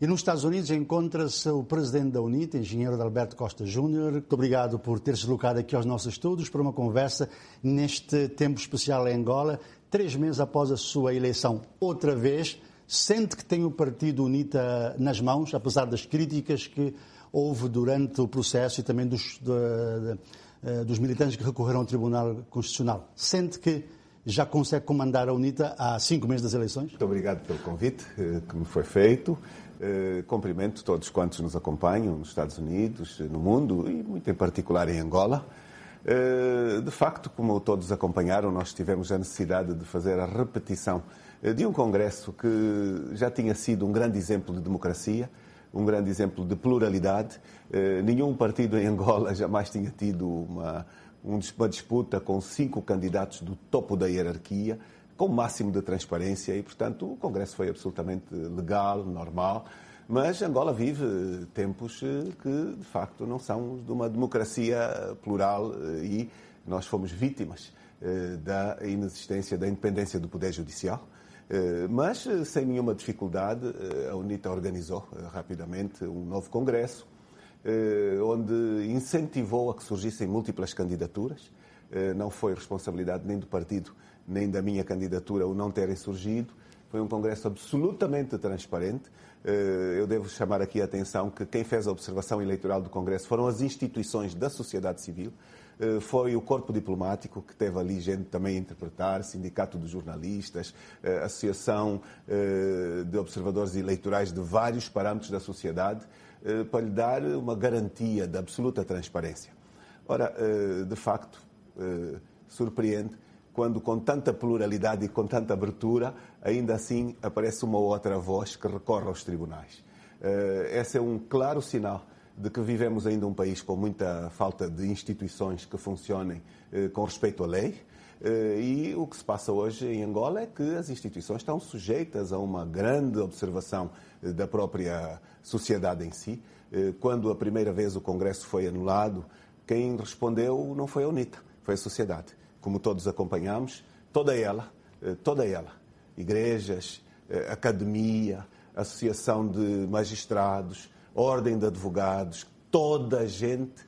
E nos Estados Unidos encontra-se o presidente da UNITA, engenheiro Alberto Costa Júnior. Muito obrigado por ter se deslocado aqui aos nossos estudos para uma conversa neste tempo especial em Angola, três meses após a sua eleição. Outra vez, sente que tem o partido UNITA nas mãos, apesar das críticas que houve durante o processo e também dos, de, de, eh, dos militantes que recorreram ao Tribunal Constitucional. Sente que já consegue comandar a UNITA há cinco meses das eleições? Muito obrigado pelo convite eh, que me foi feito. Eh, cumprimento todos quantos nos acompanham nos Estados Unidos, eh, no mundo e muito em particular em Angola. Eh, de facto, como todos acompanharam, nós tivemos a necessidade de fazer a repetição de um congresso que já tinha sido um grande exemplo de democracia, um grande exemplo de pluralidade. nenhum partido em Angola jamais tinha tido uma, uma disputa com cinco candidatos do topo da hierarquia com o máximo de transparência e, portanto, o Congresso foi absolutamente legal, normal. Mas Angola vive tempos eh, que, de facto, não são de uma democracia eh, plural eh, e nós fomos vítimas da inexistência da independência do Poder Judicial. Mas, sem nenhuma dificuldade, a UNITA organizou rapidamente um novo Congresso, onde incentivou a que surgissem múltiplas candidaturas. Não foi responsabilidade nem do partido nem da minha candidatura o não terem surgido. Foi um congresso absolutamente transparente. Eh, eu devo chamar aqui a atenção que quem fez a observação eleitoral do congresso foram as instituições da sociedade civil, eh, foi o corpo diplomático que teve ali gente também a interpretar, sindicato dos jornalistas, eh, associação de observadores eleitorais de vários parâmetros da sociedade, para lhe dar uma garantia de absoluta transparência. Ora, de facto, surpreende quando com tanta pluralidade e com tanta abertura, ainda assim aparece uma outra voz que recorre aos tribunais. Eh, esse é um claro sinal de que vivemos ainda um país com muita falta de instituições que funcionem eh, com respeito à lei. Eh, e o que se passa hoje em Angola é que as instituições estão sujeitas a uma grande observação da própria sociedade em si. Quando a primeira vez o Congresso foi anulado, quem respondeu não foi a UNITA, foi a sociedade como todos acompanhamos, toda ela, eh, toda ela, igrejas, eh, academia, associação de magistrados, ordem de advogados, toda a gente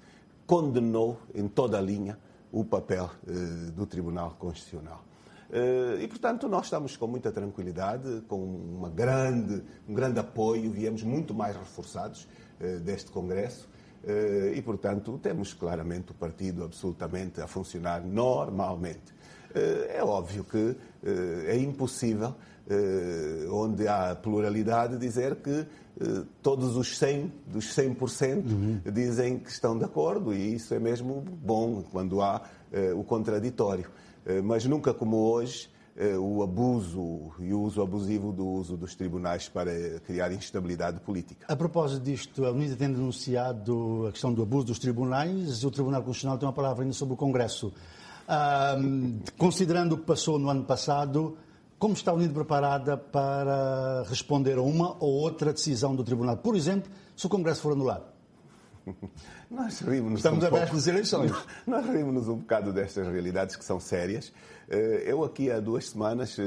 condenou em toda a linha o papel eh, do Tribunal Constitucional. E, portanto, nós estamos com muita tranquilidade, com uma grande, um grande apoio, viemos muito mais reforçados deste Congresso eh, e, portanto, temos claramente o partido absolutamente a funcionar normalmente. Eh, é óbvio que eh, é impossível, onde há pluralidade, dizer que todos os 100, dos 100%, uhum. dizem que estão de acordo, e isso é mesmo bom quando há o contraditório. Mas nunca como hoje, eh, o abuso e o uso abusivo do uso dos tribunais para criar instabilidade política. A propósito disto, a Unida tem denunciado a questão do abuso dos tribunais e o Tribunal Constitucional tem uma palavra ainda sobre o Congresso. considerando o que passou no ano passado, como está a Unida preparada para responder a uma ou outra decisão do Tribunal? Por exemplo, se o Congresso for anulado? Nós rimos-nos Estamos um abaixo das eleições. Nós rimos-nos um bocado destas realidades que são sérias. Eh, eu aqui há duas semanas eh,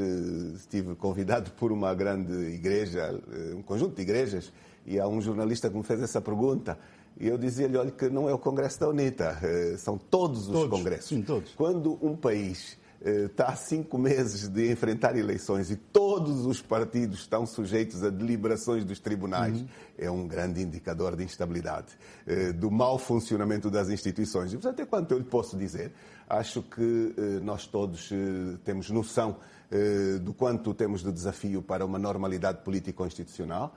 estive convidado por uma grande igreja, eh, um conjunto de igrejas, e há um jornalista que me fez essa pergunta. E eu dizia-lhe, olha, que não é o Congresso da UNITA, são todos os todos. congressos. Sim, todos. Quando um país está há cinco meses de enfrentar eleições e todos os partidos estão sujeitos a deliberações dos tribunais, uhum. é um grande indicador de instabilidade, eh, do mau funcionamento das instituições. E, portanto, é quanto eu lhe posso dizer. Acho que eh, nós todos eh, temos noção do quanto temos de desafio para uma normalidade político-institucional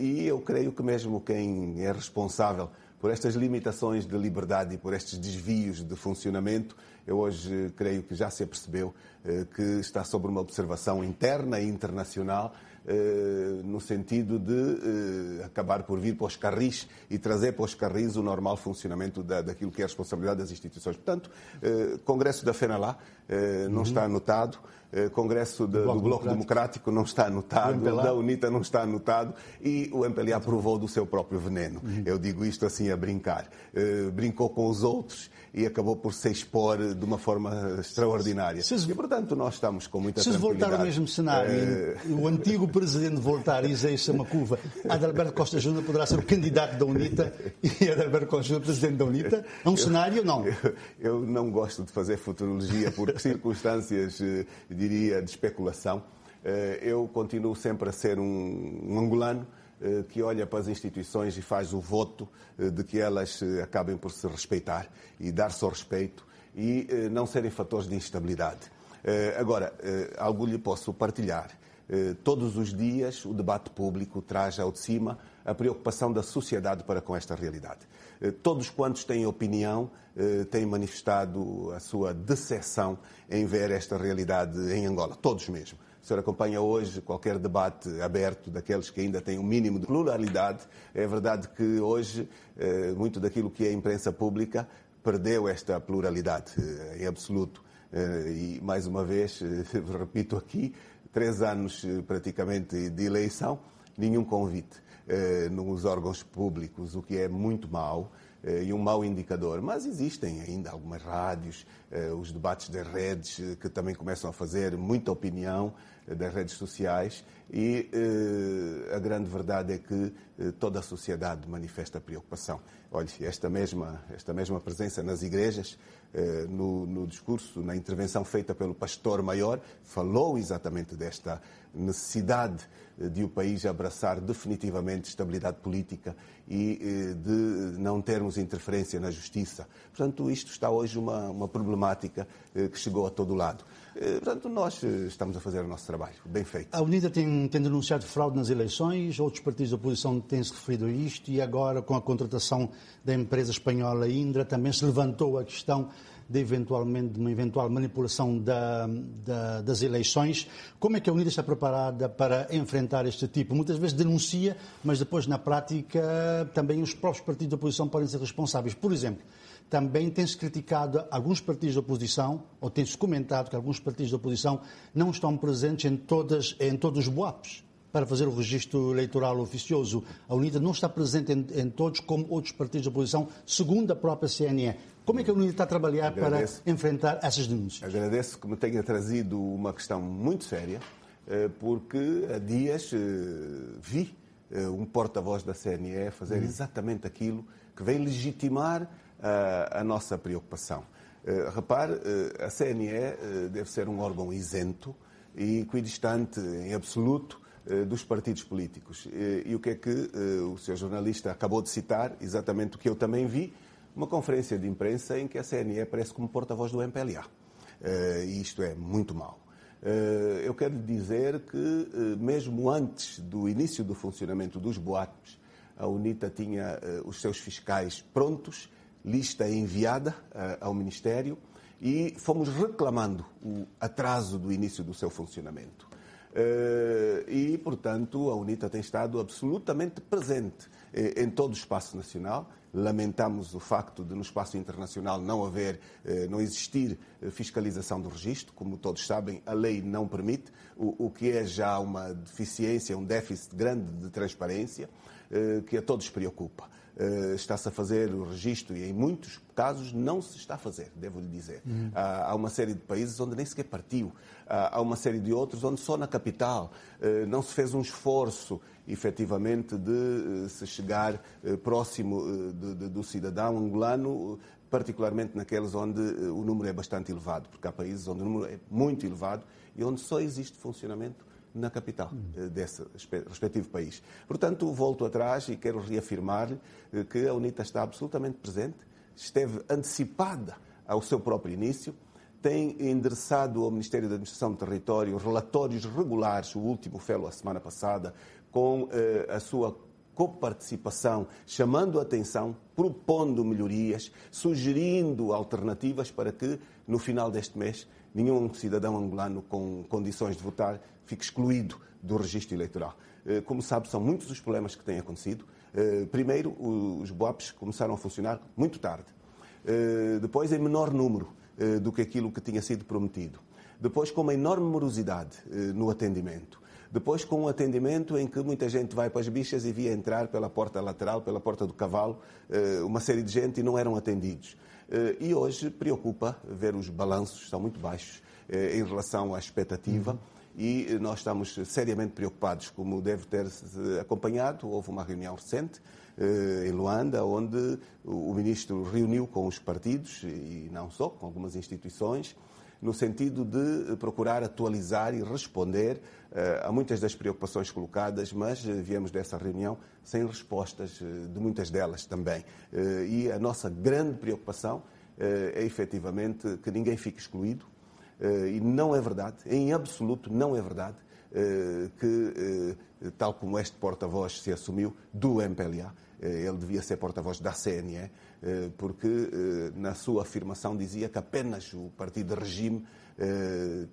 e eu creio que mesmo quem é responsável por estas limitações de liberdade e por estes desvios de funcionamento, eu hoje creio que já se apercebeu eh, que está sobre uma observação interna e internacional eh, no sentido de eh, acabar por vir para os carris e trazer para os carris o normal funcionamento daquilo que é a responsabilidade das instituições. Portanto, Congresso da FENALA não uhum. está anotado. Eh, Congresso de, do, Bloco, do Bloco Democrático. não está anotado, da UNITA não está anotado e o MPLA aprovou do seu próprio veneno. Uhum. Eu digo isto assim a brincar. Eh, brincou com os outros e acabou por se expor de uma forma extraordinária. Se... E, portanto, nós estamos com muita se tranquilidade. Se voltar ao mesmo cenário, é... o antigo presidente voltar, Isaías Samacuva, é Adalberto Costa Júnior poderá ser o candidato da UNITA e Adalberto Costa Júnior presidente da UNITA. É um eu, cenário não? Eu, eu não gosto de fazer futurologia por circunstâncias, eh, diria, de especulação. Eh, eu continuo sempre a ser um, um angolano eh, que olha para as instituições e faz o voto eh, de que elas eh, acabem por se respeitar e dar-se ao respeito e não serem fatores de instabilidade. Agora, algo lhe posso partilhar. Todos os dias o debate público traz ao de cima a preocupação da sociedade para com esta realidade. Todos quantos têm opinião têm manifestado a sua decepção em ver esta realidade em Angola, todos mesmo. O senhor acompanha hoje qualquer debate aberto daqueles que ainda têm o um mínimo de pluralidade. É verdade que hoje eh, muito daquilo que é imprensa pública perdeu esta pluralidade eh, em absoluto. Eh, e, mais uma vez, repito aqui, três anos praticamente de eleição, nenhum convite nos órgãos públicos, o que é muito mau eh, e um mau indicador. Mas existem ainda algumas rádios, eh, os debates das redes, eh, que também começam a fazer muita opinião das redes sociais e eh, a grande verdade é que eh, toda a sociedade manifesta preocupação. Olhe, esta mesma, esta mesma presença nas igrejas, eh, no, no, discurso, na intervenção feita pelo pastor maior, falou exatamente desta necessidade eh, de o país abraçar definitivamente estabilidade política e eh, de não termos interferência na justiça. Portanto, isto está hoje uma, uma problemática eh, que chegou a todo lado. Eh, portanto, nós eh, estamos a fazer o nosso trabalho, bem feito. A Unida tem, tem denunciado fraude nas eleições, outros partidos da oposição têm se referido a isto e agora, com a contratação da empresa espanhola Indra, também se levantou a questão de, eventualmente, de uma eventual manipulação da, da, das eleições. Como é que a Unida está preparada para enfrentar este tipo? Muitas vezes denuncia, mas depois, na prática, também os próprios partidos da oposição podem ser responsáveis. Por exemplo, também tem-se criticado alguns partidos da oposição, ou tem-se comentado que alguns partidos da oposição não estão presentes em, todas, em todos os boatos para fazer o registro eleitoral oficioso. A UNITA não está presente em, em, todos, como outros partidos da oposição, segundo a própria CNE. Como é que a UNITA está a trabalhar agradeço, para enfrentar essas denúncias? Agradeço que me tenha trazido uma questão muito séria, eh, porque há dias eh, vi eh, um porta-voz da CNE fazer uhum. exatamente aquilo que vem legitimar a, nossa preocupação. Eh, repare, eh, a CNE eh, deve ser um órgão isento e equidistante em absoluto dos partidos políticos. E o que é que o senhor jornalista acabou de citar, exatamente o que eu também vi, uma conferência de imprensa em que a CNE aparece como porta-voz do MPLA. E isto é muito mau. Eu quero dizer que, mesmo antes do início do funcionamento dos boatos, a UNITA tinha os seus fiscais prontos lista é enviada eh, ao Ministério e fomos reclamando o atraso do início do seu funcionamento. Eh, e, portanto, a UNITA tem estado absolutamente presente eh, em todo o espaço nacional. Lamentamos o facto de no espaço internacional não haver, não existir fiscalização do registro. Como todos sabem, a lei não permite, o que é já uma deficiência, um déficit grande de transparência que a todos preocupa. Eh, está-se a fazer o registro e em muitos casos não se está a fazer, devo lhe dizer. Uhum. Ah, há uma série de países onde nem sequer partiu, ah, há uma série de outros onde só na capital eh, não se fez um esforço efetivamente de eh, se chegar próximo de, de, do cidadão angolano particularmente naqueles onde o número é bastante elevado, porque há países onde o número é muito elevado e onde só existe funcionamento na capital eh, desse respectivo país. Portanto, volto atrás e quero reafirmar-lhe eh, que a UNITA está absolutamente presente, esteve antecipada ao seu próprio início, tem endereçado ao Ministério da Administração do Território relatórios regulares, o último fê-lo a semana passada, com eh, a sua coparticipação, chamando a atenção, propondo melhorias, sugerindo alternativas para que, no final deste mês, nenhum cidadão angolano com condições de votar fique excluído do registro eleitoral. Eh, como sabe, são muitos os problemas que têm acontecido. Eh, primeiro, os BOAPs começaram a funcionar muito tarde. Eh, depois, em menor número do que aquilo que tinha sido prometido. Depois, com uma enorme morosidade no atendimento. Depois, com um atendimento em que muita gente vai para as bichas e via entrar pela porta lateral, pela porta do cavalo, uma série de gente e não eram atendidos. Eh, e hoje preocupa ver os balanços, estão muito baixos eh, em relação à expectativa. Uhum e eh, nós estamos seriamente preocupados, como deve ter acompanhado. Houve uma reunião recente eh, em Luanda, onde o ministro reuniu com os partidos e não só, com algumas instituições, no sentido de eh, procurar atualizar e responder eh, a muitas das preocupações colocadas, mas eh, viemos dessa reunião sem respostas de muitas delas também. E a nossa grande preocupação é efetivamente que ninguém fique excluído, e não é verdade, em absoluto não é verdade, eh, que, eh, tal como este porta-voz se assumiu, do MPLA, eh, ele devia ser porta-voz da CNE, porque na sua afirmação dizia que apenas o partido de regime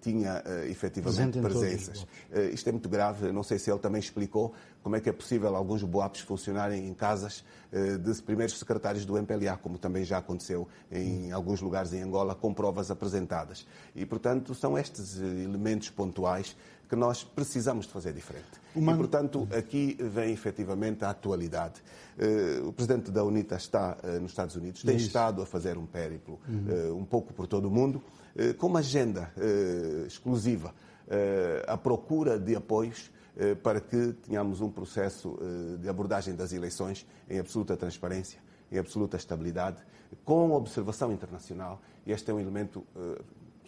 tinha efetivamente presenças. Isto é muito grave, não sei se ele também explicou como é que é possível alguns boatos funcionarem em casas de primeiros secretários do MPLA, como também já aconteceu em hum. alguns lugares em Angola, com provas apresentadas. E, portanto, são estes elementos pontuais que nós precisamos de fazer diferente. Uma... E, portanto, aqui vem efetivamente a atualidade. Uh, o presidente da UNITA está uh, nos Estados Unidos, tem Isso. estado a fazer um périplo uhum. uh, um pouco por todo o mundo, com uma agenda exclusiva à procura de apoios para que tenhamos um processo de abordagem das eleições em absoluta transparência, em absoluta estabilidade, com observação internacional. Este é um elemento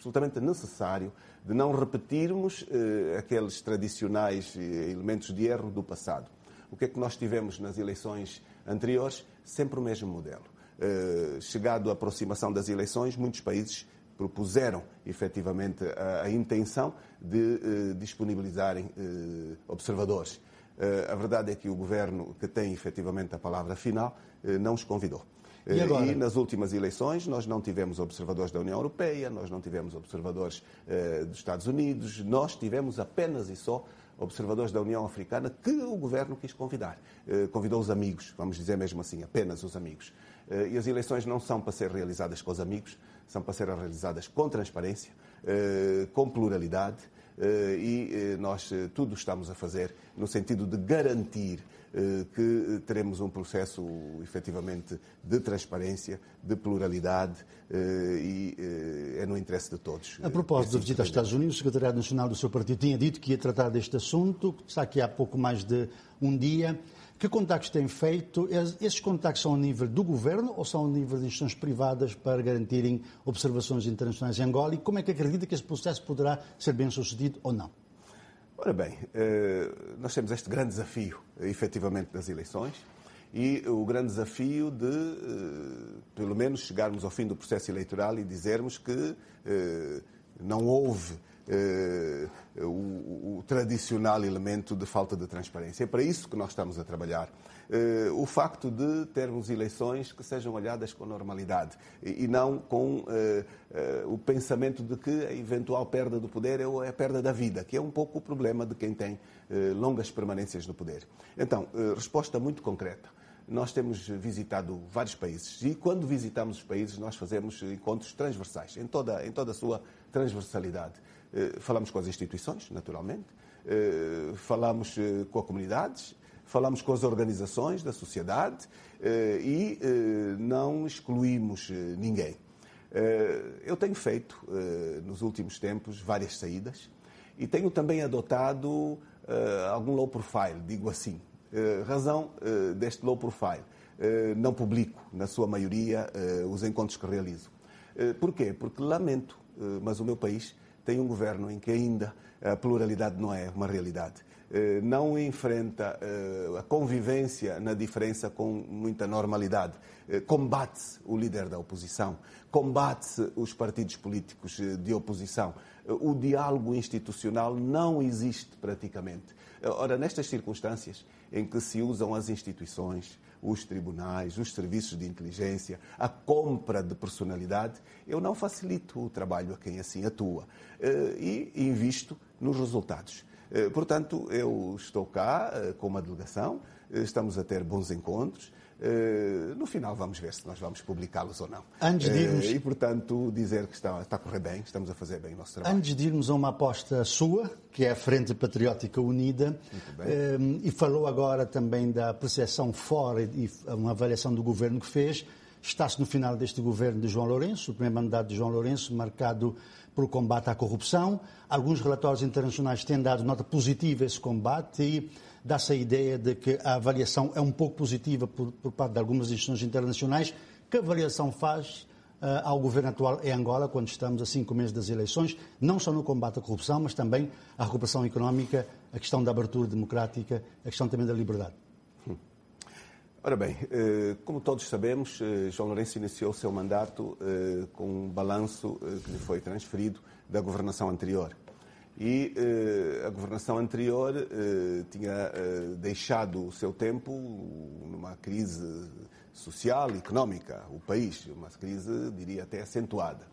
absolutamente necessário de não repetirmos eh, aqueles tradicionais eh, elementos de erro do passado. O que é que nós tivemos nas eleições anteriores? Sempre o mesmo modelo. Eh, chegado à aproximação das eleições, muitos países propuseram efetivamente a, a intenção de eh, disponibilizarem eh, observadores. Eh, a verdade é que o governo, que tem efetivamente a palavra final, não os convidou. Eh, e, agora? e nas últimas eleições nós não tivemos observadores da União Europeia, nós não tivemos observadores eh, dos Estados Unidos, nós tivemos apenas e só observadores da União Africana que o governo quis convidar. Eh, convidou os amigos, vamos dizer mesmo assim, apenas os amigos. Eh, e as eleições não são para ser realizadas com os amigos, são para ser realizadas com transparência, eh, com pluralidade, eh, e nós tudo estamos a fazer no sentido de garantir eh, que teremos um processo efetivamente de transparência, de pluralidade eh, e eh, é no interesse de todos. A propósito da visita aos tipo Estados Unidos, o secretário Nacional do seu partido tinha dito que ia tratar deste assunto, está aqui há pouco mais de um dia. Que contactos têm feito? Esses contactos são ao nível do governo ou são ao nível de instituições privadas para garantirem observações internacionais em Angola? E como é que acredita que esse processo poderá ser bem sucedido ou não? Ora bem, eh, nós temos este grande desafio, efetivamente, das eleições e o grande desafio de, eh, pelo menos, chegarmos ao fim do processo eleitoral e dizermos que eh, não houve eh, o, o, tradicional elemento de falta de transparência. É para isso que nós estamos a trabalhar. Eh, o facto de termos eleições que sejam olhadas com normalidade e, e não com eh, o pensamento de que a eventual perda do poder é, é a perda da vida, que é um pouco o problema de quem tem longas permanências no poder. Então, resposta muito concreta nós temos visitado vários países e quando visitamos os países nós fazemos encontros transversais, em toda, em toda a sua transversalidade. Eh, falamos com as instituições, naturalmente, eh, falamos eh, com as comunidades, falamos com as organizações da sociedade e não excluímos ninguém. Eu tenho feito, nos últimos tempos, várias saídas e tenho também adotado algum low profile, digo assim. Razão deste low profile. Não publico, na sua maioria, os encontros que realizo. Porquê? Porque lamento, mas o meu país tem um governo em que ainda a pluralidade não é uma realidade. Eh, não enfrenta eh, a convivência na diferença com muita normalidade. Eh, combate-se o líder da oposição, combate-se os partidos políticos de oposição. O diálogo institucional não existe praticamente. Ora, nestas circunstâncias em que se usam as instituições, os tribunais, os serviços de inteligência, a compra de personalidade, eu não facilito o trabalho a quem assim atua eh, e invisto nos resultados. Eh, portanto, eu estou cá eh, com uma delegação, estamos a ter bons encontros eh, no final vamos ver se nós vamos publicá-los ou não. Antes de eh, irmos... E, portanto, dizer que está, está a correr bem, estamos a fazer bem o nosso trabalho. Antes de irmos a uma aposta sua, que é a Frente Patriótica Unida, eh, e falou agora também da percepção fora e uma avaliação do governo que fez, Está-se no final deste governo de João Lourenço, o primeiro mandato de João Lourenço, marcado pelo combate à corrupção. Alguns relatórios internacionais têm dado nota positiva a esse combate e dá-se a ideia de que a avaliação é um pouco positiva por, por parte de algumas instituições internacionais. Que avaliação faz uh, ao governo atual em Angola, quando estamos a cinco meses das eleições, não só no combate à corrupção, mas também à recuperação económica, a questão da abertura democrática, a questão também da liberdade? Ora bem, eh, como todos sabemos, eh, João Lourenço iniciou o seu mandato eh, com um balanço que lhe foi transferido da governação anterior. E a governação anterior tinha deixado o seu tempo numa crise social e económica, o país, uma crise, diria até, acentuada.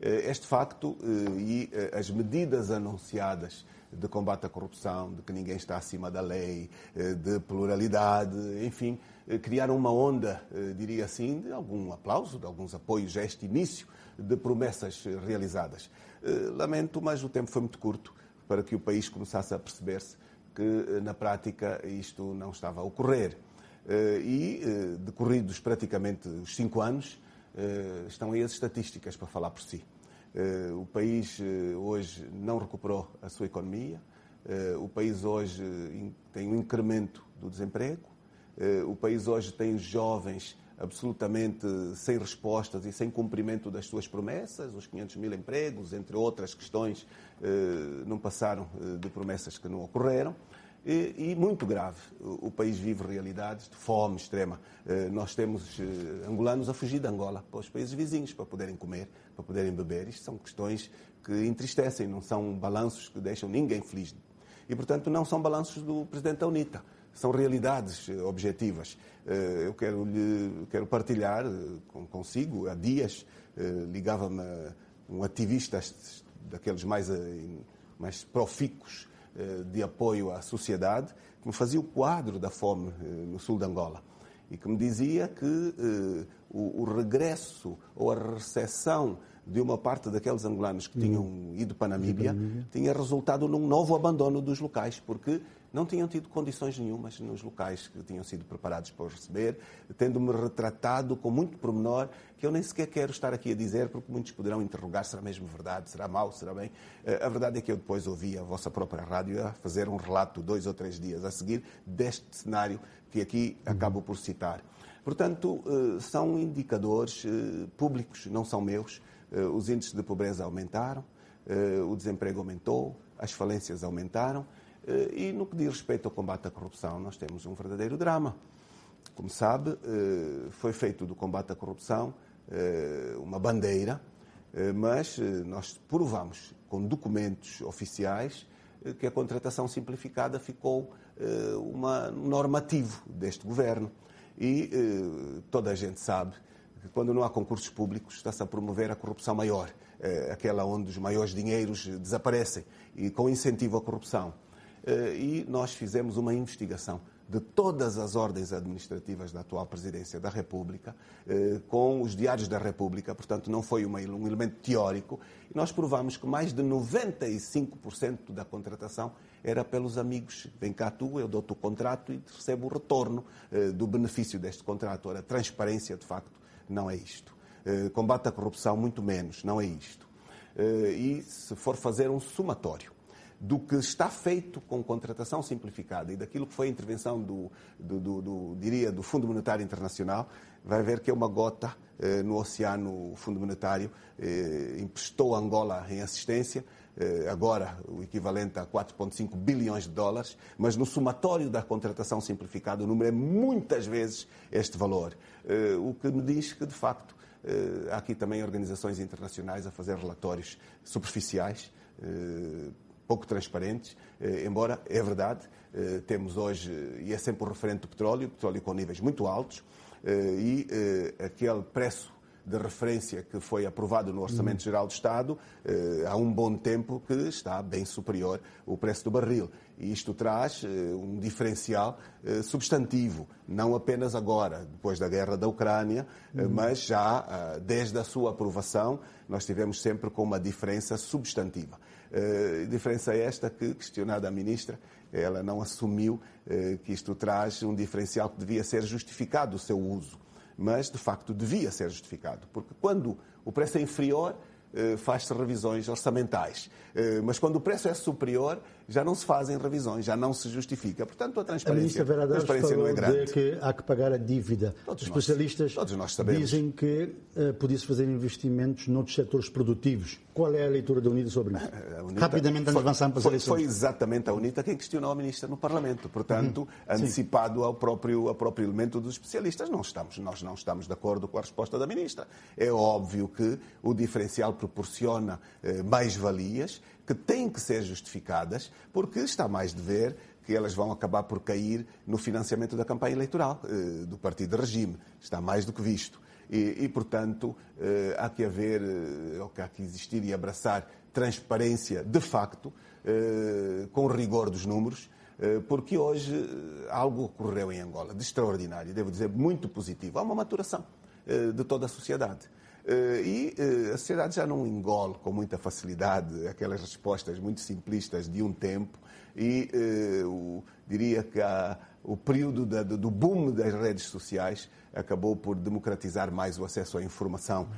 Este facto e as medidas anunciadas de combate à corrupção, de que ninguém está acima da lei, eh, de pluralidade, enfim, eh, criaram uma onda, eh, diria assim, de algum aplauso, de alguns apoios a este início de promessas realizadas. Lamento, mas o tempo foi muito curto para que o país começasse a perceber-se que, na prática, isto não estava a ocorrer. E, decorridos praticamente os cinco anos, estão aí as estatísticas para falar por si. Eh, o país eh, hoje não recuperou a sua economia, eh, o país hoje tem um incremento do desemprego, o país hoje tem jovens absolutamente sem respostas e sem cumprimento das suas promessas, os 500 mil empregos, entre outras questões, não passaram de promessas que não ocorreram e, e muito grave. O, o, país vive realidades de fome extrema. Eh, nós temos eh, angolanos a fugir de Angola para os países vizinhos para poderem comer, para poderem beber. Isto são questões que entristecem, não são balanços que deixam ninguém feliz. E, portanto, não são balanços do presidente da UNITA são realidades eh, objetivas. Eh, eu quero, lhe, quero partilhar eh, consigo. Há dias ligava-me um ativista daqueles mais, mais profícuos eh, de apoio à sociedade, que me fazia o quadro da fome eh, no sul de Angola e que me dizia que eh, o, regresso ou a recessão de uma parte daqueles angolanos que uhum. tinham ido para a Namíbia, tinha resultado num novo abandono dos locais, porque não tinham tido condições nenhumas nos locais que tinham sido preparados para os receber, tendo-me retratado com muito pormenor, que eu nem sequer quero estar aqui a dizer, porque muitos poderão interrogar, se será mesmo verdade, será mau, será bem. Eh, a verdade é que eu depois ouvi a vossa própria rádio a fazer um relato dois ou três dias a seguir deste cenário que aqui uhum. acabo por citar. Portanto, eh, são indicadores eh, públicos, não são meus, eh, os índices de pobreza aumentaram, eh, o desemprego aumentou, as falências aumentaram. Eh, e no que diz respeito ao combate à corrupção, nós temos um verdadeiro drama. Como sabe, foi feito do combate à corrupção uma bandeira, mas nós provamos com documentos oficiais que a contratação simplificada ficou uma normativo deste governo. E toda a gente sabe quando não há concursos públicos, está-se a promover a corrupção maior, eh, aquela onde os maiores dinheiros desaparecem, e com incentivo à corrupção. Eh, e nós fizemos uma investigação de todas as ordens administrativas da atual Presidência da República, eh, com os diários da República, portanto, não foi um elemento teórico, e nós provamos que mais de 95% da contratação era pelos amigos. Vem cá tu, eu dou-te o contrato e recebo o retorno do benefício deste contrato. Ora, transparência, de facto, não é isto. Eh, combate à corrupção, muito menos, não é isto. Eh, e se for fazer um somatório do que está feito com contratação simplificada e daquilo que foi a intervenção do, do, do, do diria, do Fundo Monetário Internacional, vai ver que é uma gota eh, no oceano o Fundo Monetário eh, emprestou a Angola em assistência eh, agora o equivalente a 4,5 bilhões de dólares, mas no somatório da contratação simplificada o número é muitas vezes este valor, eh, o que me diz que de facto eh, há aqui também organizações internacionais a fazer relatórios superficiais, pouco transparentes, embora é verdade, temos hoje, e é sempre o referente do petróleo, petróleo com níveis muito altos, eh, e eh, aquele preço de referência que foi aprovado no Orçamento hum. Geral do Estado eh, há um bom tempo que está bem superior o preço do barril. E isto traz um diferencial substantivo, não apenas agora, depois da guerra da Ucrânia, hum. mas já ah, desde a sua aprovação, nós tivemos sempre com uma diferença substantiva. diferença esta que, questionada a ministra, ela não assumiu eh, que isto traz um diferencial que devia ser justificado o seu uso, mas de facto devia ser justificado, porque quando o preço é inferior, eh, faz-se revisões orçamentais. Eh, mas quando o preço é superior, já não se fazem revisões, já não se justifica. Portanto, a transparência, a Vera transparência não é grande. que há que pagar a dívida. Todos Os especialistas nós, todos nós dizem que uh, podia-se fazer investimentos noutros setores produtivos. Qual é a leitura da UNITA sobre isso? UNITA Rapidamente, antes de para as eleições. Foi exatamente a UNITA quem questionou a ministra no Parlamento. Portanto, uhum. antecipado ao próprio, ao próprio elemento dos especialistas, não estamos, nós não estamos de acordo com a resposta da ministra. É óbvio que o diferencial proporciona eh, mais valias que têm que ser justificadas, porque está mais de ver que elas vão acabar por cair no financiamento da campanha eleitoral eh, do partido de regime. Está mais do que visto. E, e portanto, eh, há que haver, ou que há que existir e abraçar transparência de facto, com rigor dos números, porque hoje algo ocorreu em Angola de extraordinário, devo dizer, muito positivo. Há uma maturação de toda a sociedade. Eh, e eh, a sociedade já não engole com muita facilidade aquelas respostas muito simplistas de um tempo e eu eh, diria que a, o período da, do boom das redes sociais acabou por democratizar mais o acesso à informação.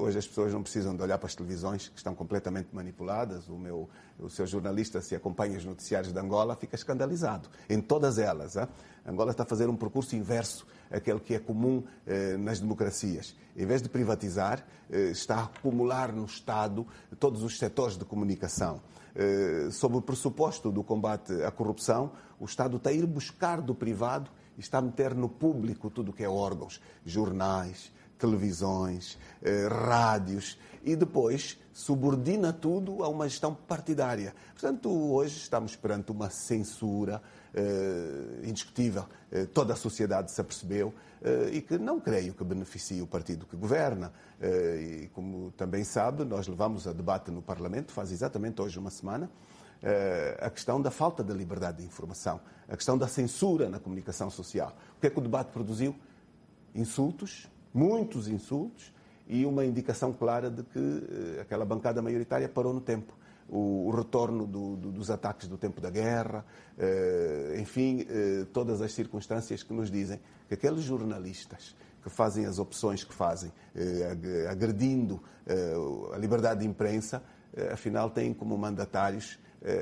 hoje as pessoas não precisam de olhar para as televisões, que estão completamente manipuladas. O meu o seu jornalista, se acompanha os noticiários de Angola, fica escandalizado. Em todas elas. Hein? Ah, Angola está a fazer um percurso inverso àquele que é comum eh, nas democracias. Em vez de privatizar, eh, está a acumular no Estado todos os setores de comunicação. Eh, sob o pressuposto do combate à corrupção, o Estado está a ir buscar do privado e está a meter no público tudo o que é órgãos, jornais, televisões, eh, rádios e depois subordina tudo a uma gestão partidária. Portanto, hoje estamos perante uma censura eh, indiscutível. Eh, toda a sociedade se apercebeu eh, e que não creio que beneficie o partido que governa. e como também sabe, nós levamos a debate no Parlamento, faz exatamente hoje uma semana, a questão da falta da liberdade de informação, a questão da censura na comunicação social. O que é que o debate produziu? Insultos, muitos insultos, e uma indicação clara de que eh, aquela bancada maioritária parou no tempo. O, o retorno do, do, dos ataques do tempo da guerra, eh, enfim, eh, todas as circunstâncias que nos dizem que aqueles jornalistas que fazem as opções que fazem, eh, agredindo eh, a liberdade de imprensa, eh, afinal têm como mandatários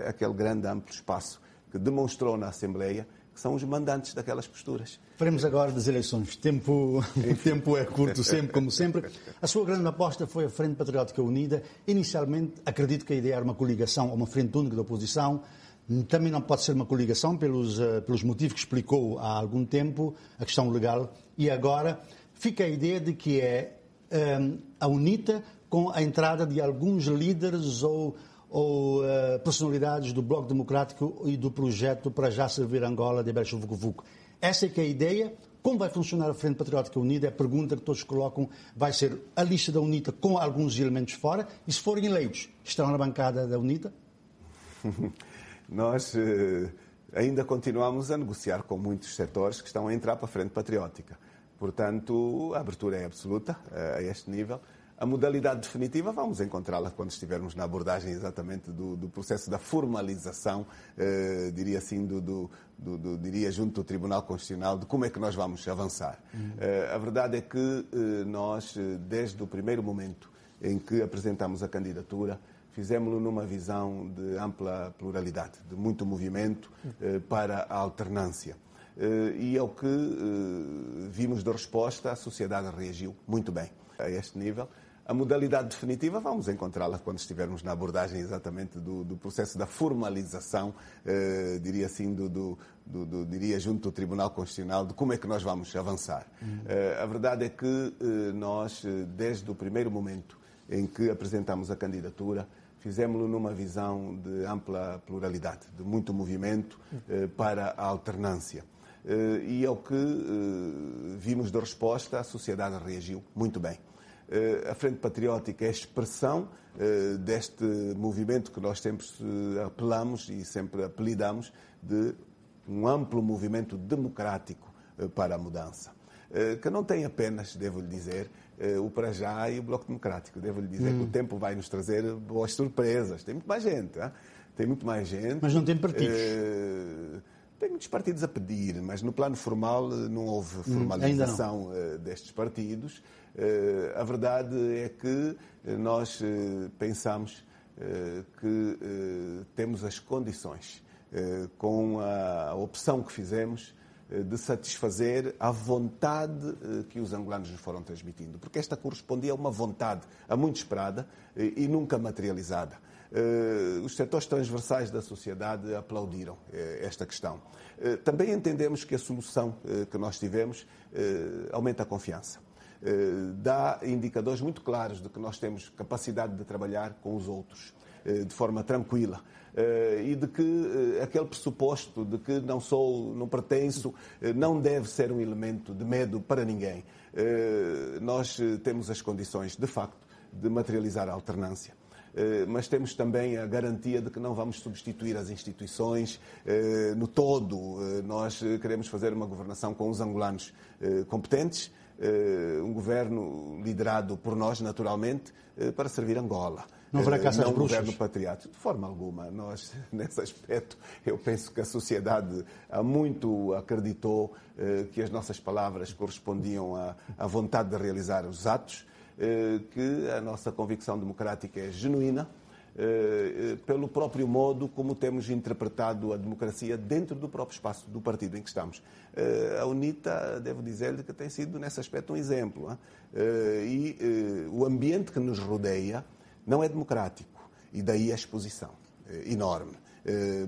aquele grande amplo espaço que demonstrou na Assembleia que são os mandantes daquelas posturas. Faremos agora das eleições. Tempo, o tempo é curto, sempre como sempre. A sua grande aposta foi a Frente Patriótica Unida. Inicialmente, acredito que a ideia era uma coligação ou uma frente única da oposição. Também não pode ser uma coligação pelos, eh, pelos motivos que explicou há algum tempo, a questão legal. E agora fica a ideia de que é um, eh, a UNITA com a entrada de alguns líderes ou ou uh, personalidades do Bloco Democrático e do projeto para já servir Angola de Belcho Vucu Vucu. Essa é que é a ideia. Como vai funcionar a Frente Patriótica Unida? É a pergunta que todos colocam. Vai ser a lista da UNITA com alguns elementos fora. E se forem eleitos, estarão na bancada da UNITA? Nós eh, ainda continuamos a negociar com muitos setores que estão a entrar para a Frente Patriótica. Portanto, a abertura é absoluta eh, a este nível. A modalidade definitiva vamos encontrá-la quando estivermos na abordagem exatamente do, do processo da formalização, eh, diria assim, do, do, do, diria junto do Tribunal Constitucional, de como é que nós vamos avançar. Uhum. Eh, a verdade é que eh, nós, eh, desde o primeiro momento em que apresentamos a candidatura, fizemos-lo numa visão de ampla pluralidade, de muito movimento uhum. eh, para a alternância. Eh, e ao é que vimos da resposta, a sociedade reagiu muito bem a este nível. A modalidade definitiva vamos encontrá-la quando estivermos na abordagem exatamente do, do processo da formalização, eh, diria assim, do, do, do, diria junto ao Tribunal Constitucional, de como é que nós vamos avançar. Uhum. Eh, a verdade é que eh, nós, eh, desde o primeiro momento em que apresentamos a candidatura, fizemos-lo numa visão de ampla pluralidade, de muito movimento eh, para a alternância. Eh, e ao que vimos da resposta, a sociedade reagiu muito bem. Eh, a Frente Patriótica é a expressão eh, deste movimento que nós sempre eh, apelamos e sempre apelidamos de um amplo movimento democrático para a mudança. Que não tem apenas, devo-lhe dizer, o já e o Bloco Democrático. Devo-lhe dizer hum. que o hum. tempo vai nos trazer boas surpresas. Tem muito mais gente. Hein? Tem muito mais gente. Mas não tem partidos. tem muitos partidos a pedir, mas no plano formal não houve hum, formalização hum, destes partidos. Eh, a verdade é que eh, nós eh, pensamos que temos as condições, com a opção que fizemos, de satisfazer a vontade que os angolanos nos foram transmitindo, porque esta correspondia a uma vontade a muito esperada e nunca materializada. Os setores transversais da sociedade aplaudiram esta questão. Também entendemos que a solução que nós tivemos aumenta a confiança eh, dá indicadores muito claros de que nós temos capacidade de trabalhar com os outros eh, de forma tranquila eh, e de que aquele pressuposto de que não sou, não pertenço, não deve ser um elemento de medo para ninguém. Nós temos as condições, de facto, de materializar a alternância mas temos também a garantia de que não vamos substituir as instituições no todo. Nós queremos fazer uma governação com os angolanos competentes, eh, um governo liderado por nós, naturalmente, eh, para servir Angola. Não haverá eh, caça não bruxas? governo patriótico de forma alguma. Nós, nesse aspecto, eu penso que a sociedade há muito acreditou que as nossas palavras correspondiam à, à vontade de realizar os atos, que a nossa convicção democrática é genuína, eh, eh, pelo próprio modo como temos interpretado a democracia dentro do próprio espaço do partido em que estamos. Eh, a UNITA, devo dizer-lhe que tem sido, nesse aspecto, um exemplo. E o ambiente que nos rodeia não é democrático, e daí a exposição enorme.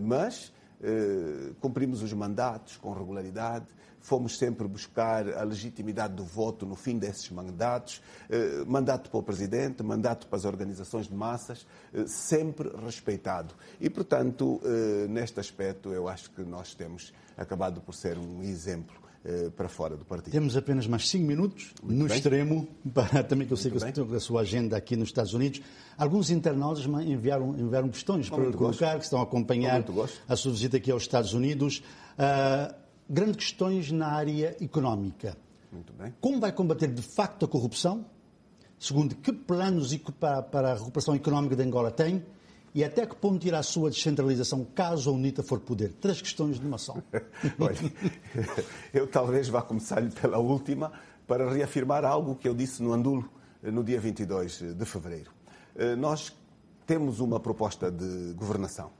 Mas eh, cumprimos os mandatos com regularidade, fomos sempre buscar a legitimidade do voto no fim desses mandatos, eh, mandato para o presidente, mandato para as organizações de massas, eh, sempre respeitado. E, portanto, neste aspecto, eu acho que nós temos acabado por ser um exemplo eh, para fora do partido. Temos apenas mais cinco minutos, Muito no bem. extremo, para também que eu sei que você tem a sua agenda aqui nos Estados Unidos. Alguns internautas enviaram, enviaram questões Com para colocar, gosto. que estão a acompanhar a sua visita aqui aos Estados Unidos. Uh, grandes questões na área económica. Muito bem. Como vai combater de facto a corrupção? Segundo, que planos para, para a recuperação económica de Angola tem? e até que ponto irá a sua descentralização, caso a UNITA for poder? Três questões de uma só. Olha, eu talvez vá começar pela última para reafirmar algo que eu disse no Andulo no dia 22 de fevereiro. Eh, nós temos uma proposta de governação.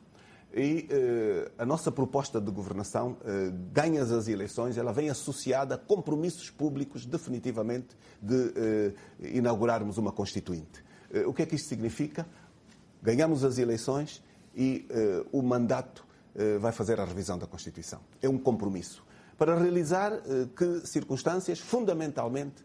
E eh, a nossa proposta de governação, eh, ganhas as eleições, ela vem associada a compromissos públicos, definitivamente, de inaugurarmos uma Constituinte. o que é que isto significa? ganhamos as eleições e uh, o mandato uh, vai fazer a revisão da Constituição. É um compromisso. Para realizar uh, que circunstâncias, fundamentalmente,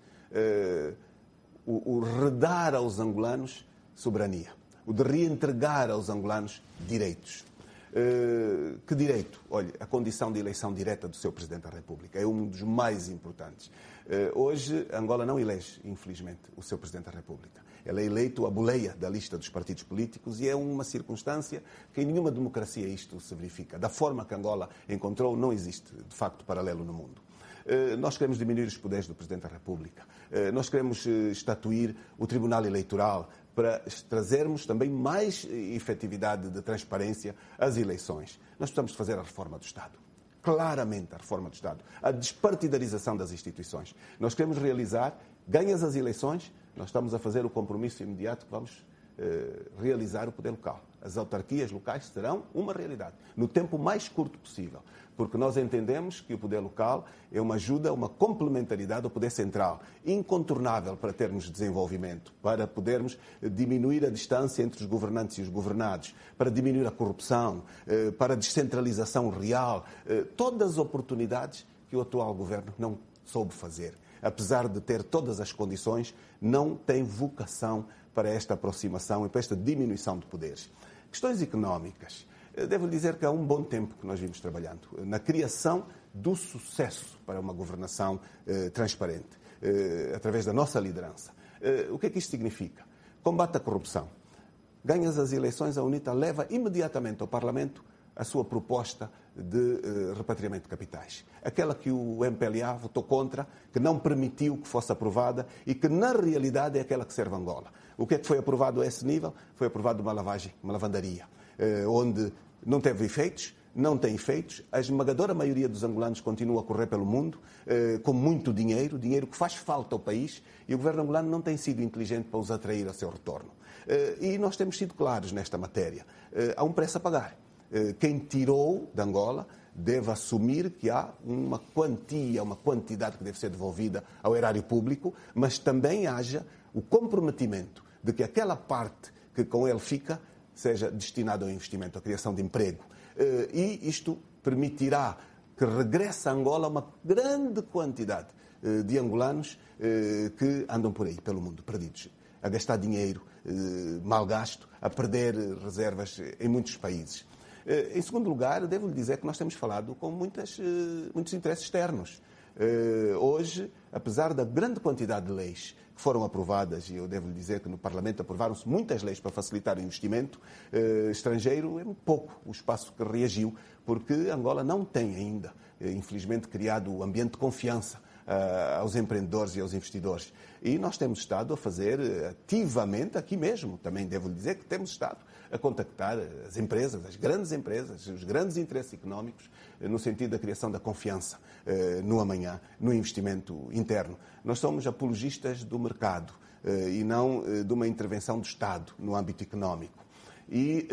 o, o redar aos angolanos soberania, o de reentregar aos angolanos direitos. Uh, que direito? Olha, a condição de eleição direta do seu Presidente da República é um dos mais importantes. Uh, hoje, Angola não elege, infelizmente, o seu Presidente da República. Ele é eleito a boleia da lista dos partidos políticos e é uma circunstância que em nenhuma democracia isto se verifica. Da forma que Angola encontrou, não existe, de facto, paralelo no mundo eh, nós queremos diminuir os poderes do Presidente da República, eh, nós queremos eh, estatuir o Tribunal Eleitoral para trazermos também mais efetividade de transparência às eleições. Nós precisamos fazer a reforma do Estado. Claramente a reforma do Estado, a despartidarização das instituições. Nós queremos realizar, ganhas as eleições, nós estamos a fazer o compromisso imediato que vamos eh, realizar o poder local. As autarquias locais serão uma realidade, no tempo mais curto possível, porque nós entendemos que o poder local é uma ajuda, uma complementaridade ao poder central, incontornável para termos desenvolvimento, para podermos eh, diminuir a distância entre os governantes e os governados, para diminuir a corrupção, eh, para a descentralização real, todas as oportunidades que o atual governo não soube fazer apesar de ter todas as condições, não tem vocação para esta aproximação e para esta diminuição de poderes. Questões económicas. Devo dizer que há um bom tempo que nós vimos trabalhando na criação do sucesso para uma governação eh, transparente, eh, através da nossa liderança. Eh, o que é que isto significa? Combate à corrupção. Ganhas as eleições, a UNITA leva imediatamente ao Parlamento a sua proposta de eh, repatriamento de capitais. Aquela que o MPLA votou contra, que não permitiu que fosse aprovada e que, na realidade, é aquela que serve Angola. O que é que foi aprovado a esse nível? Foi aprovado uma lavagem, uma lavandaria, eh, onde não teve efeitos, não tem efeitos. A esmagadora maioria dos angolanos continua a correr pelo mundo eh, com muito dinheiro, dinheiro que faz falta ao país, e o governo angolano não tem sido inteligente para os atrair ao seu retorno. Eh, e nós temos sido claros nesta matéria. Eh, há um preço a pagar. Eh, quem tirou de Angola deve assumir que há uma quantia, uma quantidade que deve ser devolvida ao erário público, mas também haja o comprometimento de que aquela parte que com ele fica seja destinada ao investimento, à criação de emprego. Eh, e isto permitirá que regresse a Angola uma grande quantidade eh, de angolanos que andam por aí, pelo mundo, perdidos, a gastar dinheiro mal gasto, a perder reservas em muitos países. Eh, em segundo lugar, devo lhe dizer que nós temos falado com muitas, eh, muitos interesses externos. Eh, hoje, apesar da grande quantidade de leis que foram aprovadas, e eu devo lhe dizer que no Parlamento aprovaram-se muitas leis para facilitar o investimento estrangeiro, é pouco o espaço que reagiu, porque Angola não tem ainda, infelizmente, criado o ambiente de confiança aos empreendedores e aos investidores. E nós temos estado a fazer ativamente aqui mesmo. Também devo lhe dizer que temos estado a contactar as empresas, as grandes empresas, os grandes interesses económicos, eh, no sentido da criação da confiança eh, no amanhã, no investimento interno. Nós somos apologistas do mercado eh, e não de uma intervenção do Estado no âmbito económico. E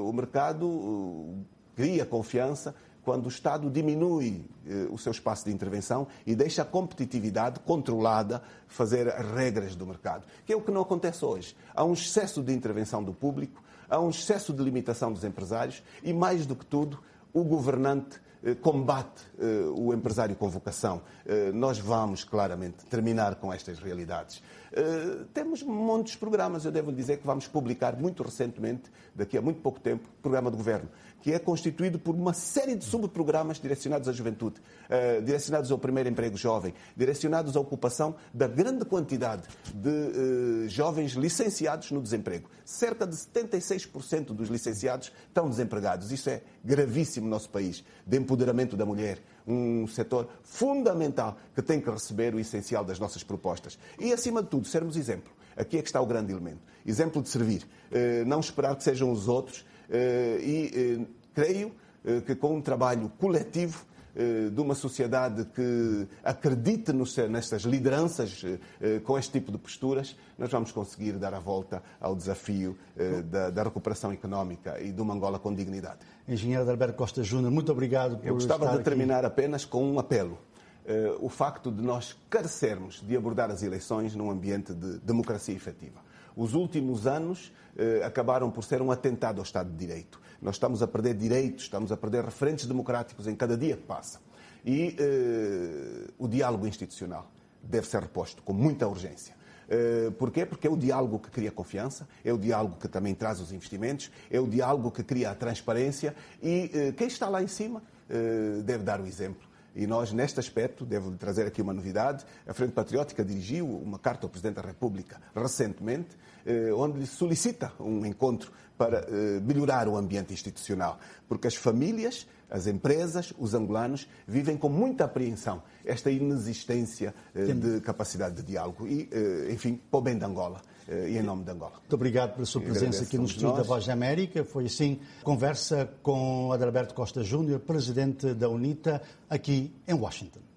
o mercado cria confiança quando o Estado diminui eh, o seu espaço de intervenção e deixa a competitividade controlada fazer as regras do mercado, que é o que não acontece hoje. Há um excesso de intervenção do público há um excesso de limitação dos empresários e, mais do que tudo, o governante eh, combate eh, o empresário com vocação. Eh, nós vamos claramente terminar com estas realidades. temos montes de programas, eu devo dizer que vamos publicar muito recentemente, daqui a muito pouco tempo, programa de governo que é constituído por uma série de subprogramas direcionados à juventude, eh, direcionados ao primeiro emprego jovem, direcionados à ocupação da grande quantidade de eh, jovens licenciados no desemprego. Cerca de 76% dos licenciados estão desempregados. Isso é gravíssimo no nosso país, de empoderamento da mulher, um setor fundamental que tem que receber o essencial das nossas propostas. E, acima de tudo, sermos exemplo. Aqui é que está o grande elemento. Exemplo de servir. Eh, não esperar que sejam os outros eh, e eh, creio eh, que com um trabalho coletivo de uma sociedade que acredite nos, nestas lideranças com este tipo de posturas, nós vamos conseguir dar a volta ao desafio da, da recuperação económica e de uma Angola com dignidade. Engenheiro Alberto Costa Júnior, muito obrigado por Eu gostava de terminar aqui. apenas com um apelo. O facto de nós carecermos de abordar as eleições num ambiente de democracia efetiva. Os últimos anos eh, acabaram por ser um atentado ao Estado de Direito. Nós estamos a perder direitos, estamos a perder referentes democráticos em cada dia que passa. E eh, o diálogo institucional deve ser reposto com muita urgência. Eh, porquê? Porque é o diálogo que cria confiança, é o diálogo que também traz os investimentos, é o diálogo que cria a transparência e eh, quem está lá em cima eh, deve dar o exemplo e nós, neste aspecto, devo trazer aqui uma novidade: a Frente Patriótica dirigiu uma carta ao Presidente da República recentemente, eh, onde lhe solicita um encontro para eh, melhorar o ambiente institucional, porque as famílias as empresas, os angolanos, vivem com muita apreensão esta inexistência eh, de capacidade de diálogo e, enfim, para o bem de Angola. Eh, e em nome de Angola. Muito obrigado pela sua presença aqui no estúdio da Voz da América. Foi assim conversa com Adalberto Costa Júnior, presidente da UNITA, aqui em Washington.